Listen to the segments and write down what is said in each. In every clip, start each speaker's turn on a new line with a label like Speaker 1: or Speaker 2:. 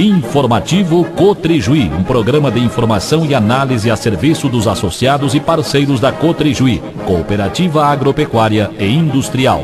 Speaker 1: Informativo Cotrijuí, um programa de informação e análise a serviço dos associados e parceiros da Cotrijuí, Cooperativa Agropecuária e Industrial.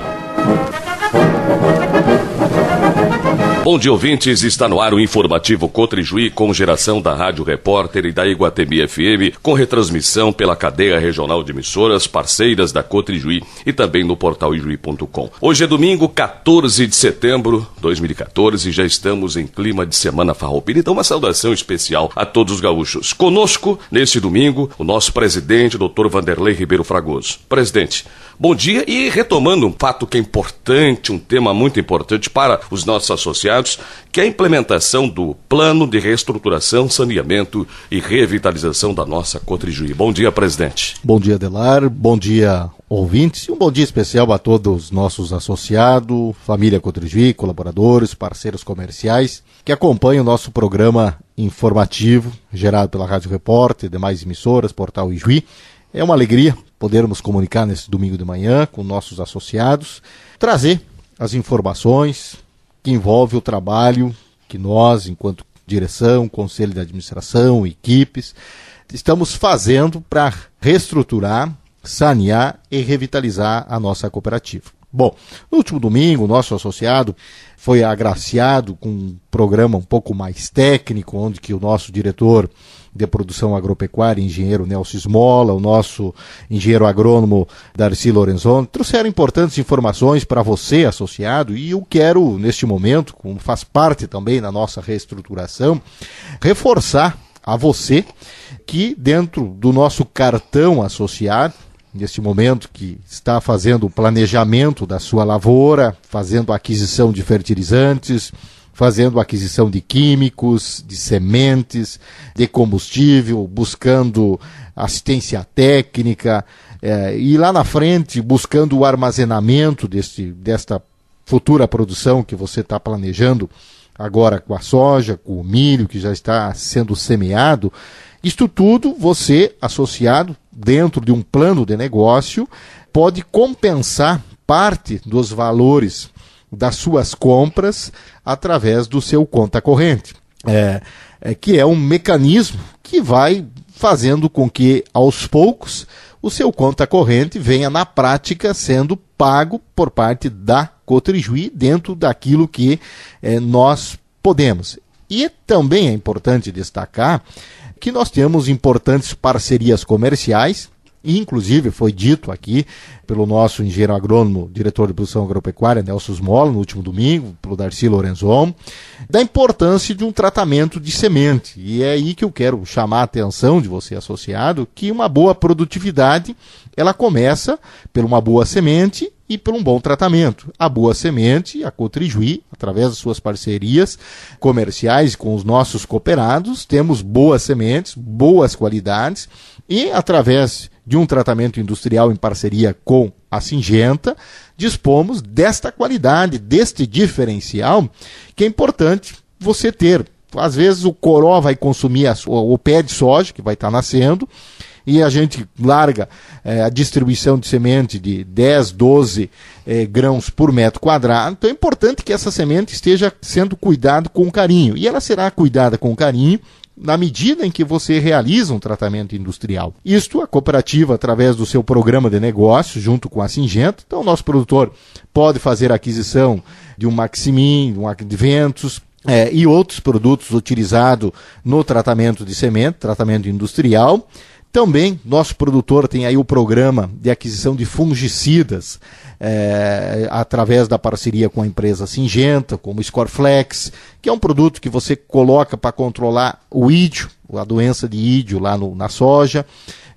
Speaker 1: Bom dia, ouvintes. Está no ar o informativo Cotrijuí com geração da Rádio Repórter e da Iguatemi FM, com retransmissão pela cadeia regional de emissoras parceiras da Cotrijuí e também no portal ijuí.com. Hoje é domingo, 14 de setembro de 2014, e já estamos em clima de semana farroupilha. Então, uma saudação especial a todos os gaúchos. Conosco, neste domingo, o nosso presidente, Dr. Vanderlei Ribeiro Fragoso. Presidente, bom dia e retomando um fato que é importante, um tema muito importante para os nossos associados destacados que a implementação do Plano de Reestruturação, Saneamento e Revitalização da nossa Cotrijuí. Bom dia, presidente.
Speaker 2: Bom dia, Delar. Bom dia, ouvintes. E um bom dia especial a todos os nossos associados, família Cotrijuí, colaboradores, parceiros comerciais que acompanham o nosso programa informativo gerado pela Rádio Repórter, demais emissoras, Portal Ijuí. É uma alegria podermos comunicar nesse domingo de manhã com nossos associados, trazer as informações, que envolve o trabalho que nós, enquanto direção, conselho de administração, equipes, estamos fazendo para reestruturar, sanear e revitalizar a nossa cooperativa. Bom, no último domingo, nosso associado foi agraciado com um programa um pouco mais técnico, onde que o nosso diretor de Produção Agropecuária, engenheiro Nelson Smola, o nosso engenheiro agrônomo Darcy Lorenzon, trouxeram importantes informações para você, associado, e eu quero, neste momento, como faz parte também da nossa reestruturação, reforçar a você que, dentro do nosso cartão associado, neste momento que está fazendo o planejamento da sua lavoura, fazendo aquisição de fertilizantes, fazendo aquisição de químicos, de sementes, de combustível, buscando assistência técnica é, e lá na frente buscando o armazenamento deste, desta futura produção que você está planejando agora com a soja, com o milho que já está sendo semeado. Isto tudo você, associado dentro de um plano de negócio, pode compensar parte dos valores das suas compras através do seu conta corrente, é, é, que é um mecanismo que vai fazendo com que, aos poucos, o seu conta corrente venha na prática sendo pago por parte da Cotrijuí dentro daquilo que é, nós podemos. E também é importante destacar que nós temos importantes parcerias comerciais Inclusive, foi dito aqui pelo nosso engenheiro agrônomo, diretor de produção agropecuária, Nelson Smola, no último domingo, pelo Darcy Lorenzon, da importância de um tratamento de semente. E é aí que eu quero chamar a atenção de você, associado, que uma boa produtividade ela começa por uma boa semente e por um bom tratamento. A Boa Semente, a Cotrijuí, através das suas parcerias comerciais com os nossos cooperados, temos boas sementes, boas qualidades e através de um tratamento industrial em parceria com a Singenta, dispomos desta qualidade, deste diferencial, que é importante você ter. Às vezes o coró vai consumir a, o, o pé de soja que vai estar tá nascendo, e a gente larga eh, a distribuição de semente de 10, 12 eh, grãos por metro quadrado. Então é importante que essa semente esteja sendo cuidada com carinho. E ela será cuidada com carinho na medida em que você realiza um tratamento industrial. Isto a cooperativa, através do seu programa de negócios, junto com a Singenta, então o nosso produtor pode fazer aquisição de um Maximin, de um Adventus, é, e outros produtos utilizados no tratamento de semente, tratamento industrial, também, nosso produtor tem aí o programa de aquisição de fungicidas é, através da parceria com a empresa Singenta, como Scoreflex, que é um produto que você coloca para controlar o ídio, a doença de ídio lá no, na soja,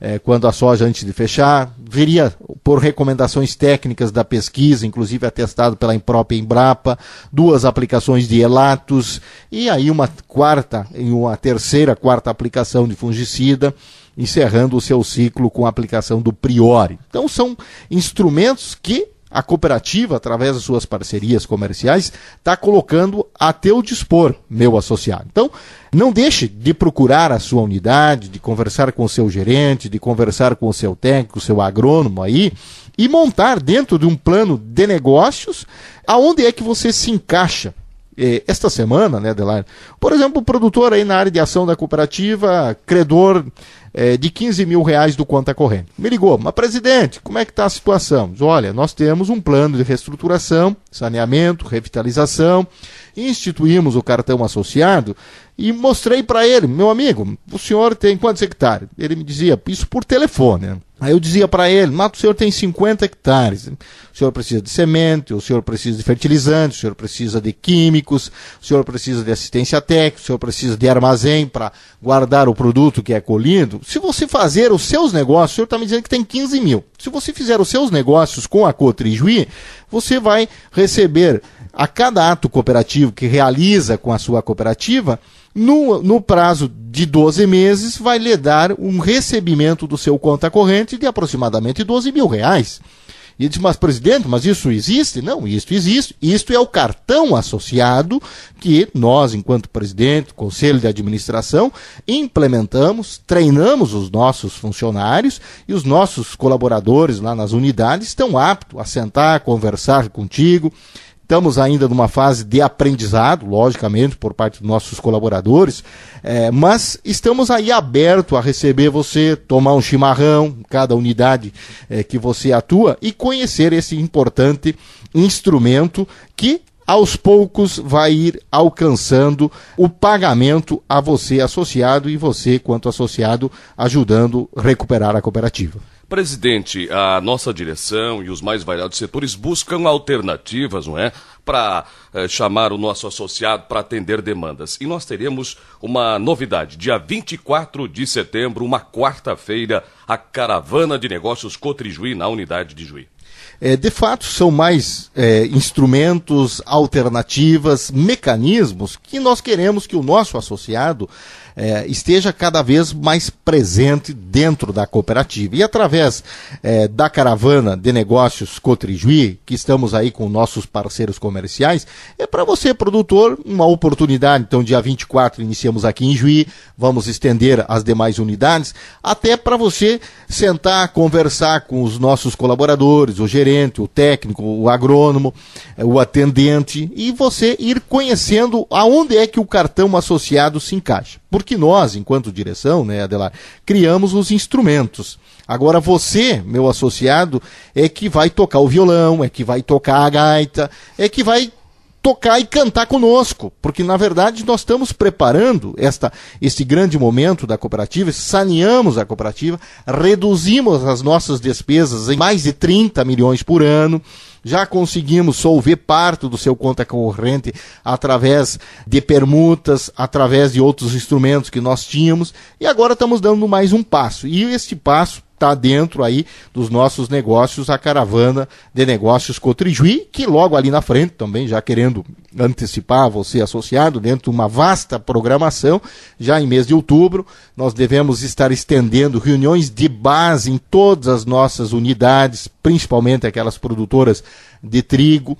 Speaker 2: é, quando a soja antes de fechar. Viria por recomendações técnicas da pesquisa, inclusive atestado pela própria Embrapa, duas aplicações de elatos e aí uma quarta e uma terceira, quarta aplicação de fungicida encerrando o seu ciclo com a aplicação do priori. Então, são instrumentos que a cooperativa, através das suas parcerias comerciais, está colocando a teu dispor, meu associado. Então, não deixe de procurar a sua unidade, de conversar com o seu gerente, de conversar com o seu técnico, o seu agrônomo aí, e montar dentro de um plano de negócios aonde é que você se encaixa eh, esta semana, né, Adelar? Por exemplo, o produtor aí na área de ação da cooperativa, credor eh, de 15 mil reais do conta corrente. Me ligou, mas presidente, como é que está a situação? Diz, Olha, nós temos um plano de reestruturação, saneamento, revitalização, instituímos o cartão associado e mostrei para ele, meu amigo, o senhor tem quantos hectares? Ele me dizia, isso por telefone. Né? Aí eu dizia para ele, mas o senhor tem 50 hectares, o senhor precisa de semente, o senhor precisa de fertilizantes o senhor precisa de químicos, o senhor precisa de assistência técnica, o senhor precisa de armazém para guardar o produto que é colhido. Se você fazer os seus negócios, o senhor está me dizendo que tem 15 mil. Se você fizer os seus negócios com a Cotrijuí, você vai receber a cada ato cooperativo que realiza com a sua cooperativa, no, no prazo de 12 meses, vai lhe dar um recebimento do seu conta corrente de aproximadamente 12 mil reais. E ele disse, mas presidente, mas isso existe? Não, isso existe. Isto é o cartão associado que nós, enquanto presidente, conselho de administração, implementamos, treinamos os nossos funcionários e os nossos colaboradores lá nas unidades estão aptos a sentar, conversar contigo Estamos ainda numa fase de aprendizado, logicamente, por parte dos nossos colaboradores, é, mas estamos aí aberto a receber você, tomar um chimarrão, cada unidade é, que você atua, e conhecer esse importante instrumento que aos poucos vai ir alcançando o pagamento a você associado e você, quanto associado, ajudando a recuperar a cooperativa.
Speaker 1: Presidente, a nossa direção e os mais variados setores buscam alternativas, não é? Para eh, chamar o nosso associado para atender demandas. E nós teremos uma novidade. Dia 24 de setembro, uma quarta-feira, a Caravana de Negócios Cotrijuí, na unidade de Juí.
Speaker 2: É, de fato, são mais é, instrumentos, alternativas, mecanismos que nós queremos que o nosso associado é, esteja cada vez mais presente dentro da cooperativa. E através é, da caravana de negócios Cotrijuí, que estamos aí com nossos parceiros comerciais, é para você, produtor, uma oportunidade. Então, dia 24 iniciamos aqui em Juí, vamos estender as demais unidades, até para você sentar, conversar com os nossos colaboradores, o gerente gerente, o técnico, o agrônomo, eh, o atendente, e você ir conhecendo aonde é que o cartão associado se encaixa. Porque nós, enquanto direção, né, Adelar, criamos os instrumentos. Agora você, meu associado, é que vai tocar o violão, é que vai tocar a gaita, é que vai tocar e cantar conosco, porque na verdade nós estamos preparando esta, este grande momento da cooperativa, saneamos a cooperativa, reduzimos as nossas despesas em mais de 30 milhões por ano, já conseguimos solver parte do seu conta corrente através de permutas, através de outros instrumentos que nós tínhamos, e agora estamos dando mais um passo. E este passo está dentro aí dos nossos negócios, a caravana de negócios Cotrijuí, que logo ali na frente também, já querendo antecipar você associado, dentro de uma vasta programação, já em mês de outubro, nós devemos estar estendendo reuniões de base em todas as nossas unidades, principalmente aquelas produtoras de trigo,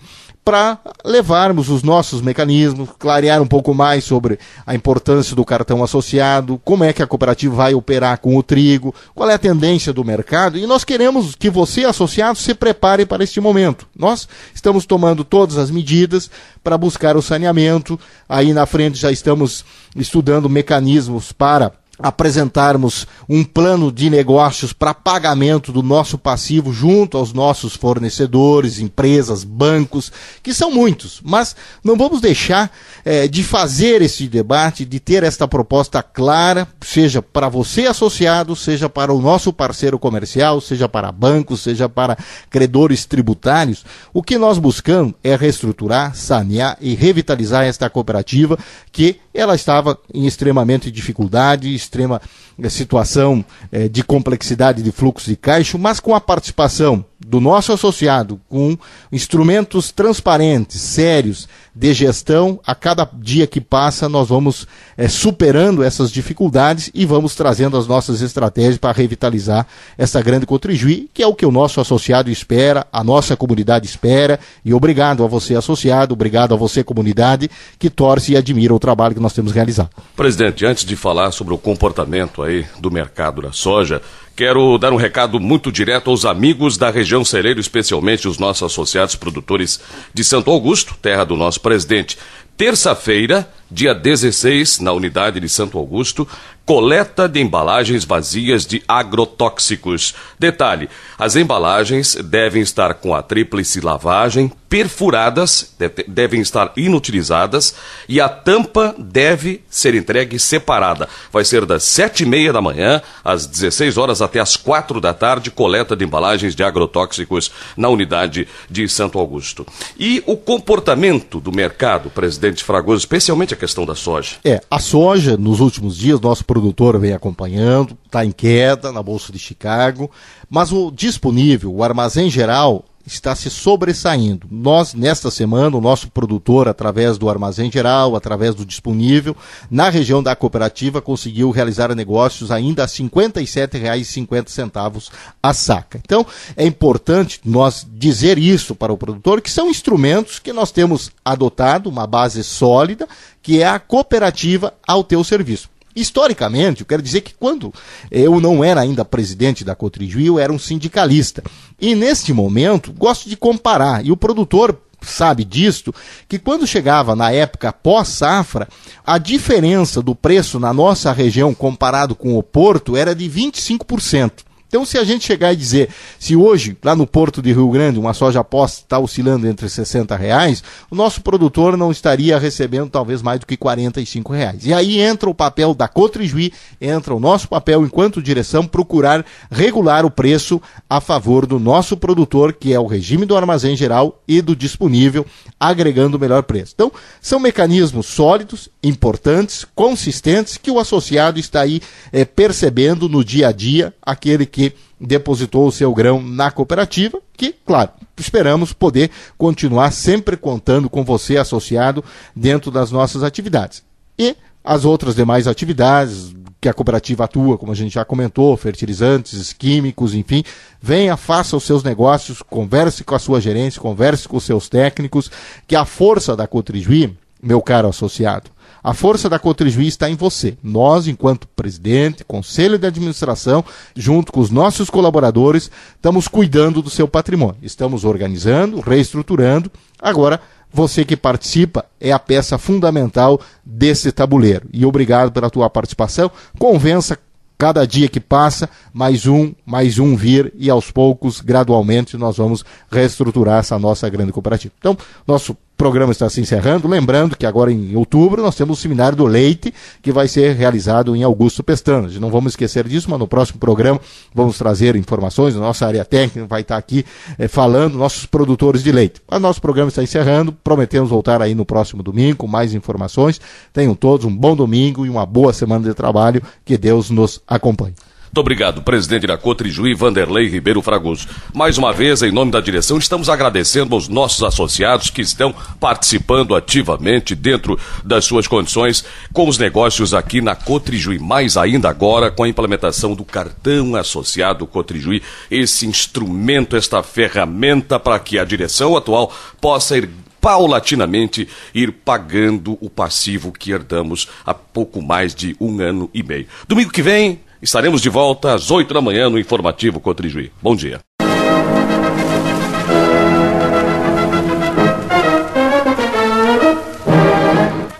Speaker 2: para levarmos os nossos mecanismos, clarear um pouco mais sobre a importância do cartão associado, como é que a cooperativa vai operar com o trigo, qual é a tendência do mercado, e nós queremos que você, associado, se prepare para este momento. Nós estamos tomando todas as medidas para buscar o saneamento, aí na frente já estamos estudando mecanismos para apresentarmos um plano de negócios para pagamento do nosso passivo junto aos nossos fornecedores, empresas, bancos, que são muitos, mas não vamos deixar é, de fazer esse debate, de ter esta proposta clara, seja para você associado, seja para o nosso parceiro comercial, seja para bancos, seja para credores tributários. O que nós buscamos é reestruturar, sanear e revitalizar esta cooperativa que ela estava em extremamente dificuldade, extrema eh, situação eh, de complexidade de fluxo de caixa, mas com a participação do nosso associado, com instrumentos transparentes, sérios, de gestão. A cada dia que passa, nós vamos é, superando essas dificuldades e vamos trazendo as nossas estratégias para revitalizar essa grande Cotrijuí, que é o que o nosso associado espera, a nossa comunidade espera. E obrigado a você, associado, obrigado a você, comunidade, que torce e admira o trabalho que nós temos realizado.
Speaker 1: Presidente, antes de falar sobre o comportamento aí do mercado da soja, Quero dar um recado muito direto aos amigos da região celeiro, especialmente os nossos associados produtores de Santo Augusto, terra do nosso nosso presidente terça-feira dia 16, na unidade de Santo Augusto, coleta de embalagens vazias de agrotóxicos. Detalhe: as embalagens devem estar com a tríplice lavagem, perfuradas, devem estar inutilizadas e a tampa deve ser entregue separada. Vai ser das sete e meia da manhã às 16 horas até às quatro da tarde coleta de embalagens de agrotóxicos na unidade de Santo Augusto. E o comportamento do mercado, presidente Fragoso, especialmente questão da soja?
Speaker 2: É, a soja, nos últimos dias, nosso produtor vem acompanhando, está em queda na Bolsa de Chicago, mas o disponível, o armazém geral, está se sobressaindo. Nós, nesta semana, o nosso produtor, através do Armazém Geral, através do disponível, na região da cooperativa, conseguiu realizar negócios ainda a R$ 57,50 a saca. Então, é importante nós dizer isso para o produtor, que são instrumentos que nós temos adotado, uma base sólida, que é a cooperativa ao teu serviço. Historicamente, eu quero dizer que quando eu não era ainda presidente da Cotrijuí, eu era um sindicalista. E neste momento, gosto de comparar, e o produtor sabe disto, que quando chegava na época pós-safra, a diferença do preço na nossa região comparado com o Porto era de 25%. Então, se a gente chegar e dizer, se hoje, lá no Porto de Rio Grande, uma soja posta está oscilando entre 60 reais, o nosso produtor não estaria recebendo talvez mais do que 45 reais. E aí entra o papel da Cotrijuí, entra o nosso papel enquanto direção, procurar regular o preço a favor do nosso produtor, que é o regime do armazém geral e do disponível, agregando o melhor preço. Então, são mecanismos sólidos, importantes, consistentes, que o associado está aí é, percebendo no dia a dia, aquele que depositou o seu grão na cooperativa, que, claro, esperamos poder continuar sempre contando com você associado dentro das nossas atividades. E as outras demais atividades que a cooperativa atua, como a gente já comentou, fertilizantes, químicos, enfim, venha, faça os seus negócios, converse com a sua gerência, converse com os seus técnicos, que a força da Cotrijuí meu caro associado. A força da Cotrijuiz está em você. Nós, enquanto presidente, conselho de administração, junto com os nossos colaboradores, estamos cuidando do seu patrimônio. Estamos organizando, reestruturando. Agora, você que participa é a peça fundamental desse tabuleiro. E obrigado pela tua participação. Convença cada dia que passa, mais um, mais um vir e aos poucos, gradualmente, nós vamos reestruturar essa nossa grande cooperativa. Então, nosso programa está se encerrando. Lembrando que agora em outubro nós temos o seminário do leite, que vai ser realizado em Augusto Pestana. Não vamos esquecer disso, mas no próximo programa vamos trazer informações. nossa área técnica vai estar aqui eh, falando, nossos produtores de leite. Mas nosso programa está encerrando. Prometemos voltar aí no próximo domingo com mais informações. Tenham todos um bom domingo e uma boa semana de trabalho. Que Deus nos acompanhe.
Speaker 1: Muito obrigado, presidente da Cotrijuí, Vanderlei Ribeiro Fragoso. Mais uma vez, em nome da direção, estamos agradecendo aos nossos associados que estão participando ativamente dentro das suas condições com os negócios aqui na Cotrijuí. Mais ainda agora com a implementação do cartão associado Cotrijuí, esse instrumento, esta ferramenta para que a direção atual possa ir paulatinamente ir pagando o passivo que herdamos há pouco mais de um ano e meio. Domingo que vem, Estaremos de volta às 8 da manhã no Informativo Cotrijuí. Bom dia.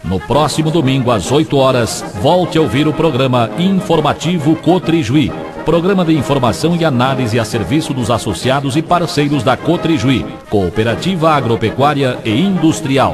Speaker 1: No próximo domingo, às 8 horas, volte a ouvir o programa Informativo Cotrijuí. Programa de informação e análise a serviço dos associados e parceiros da Cotrijuí, Cooperativa Agropecuária e Industrial.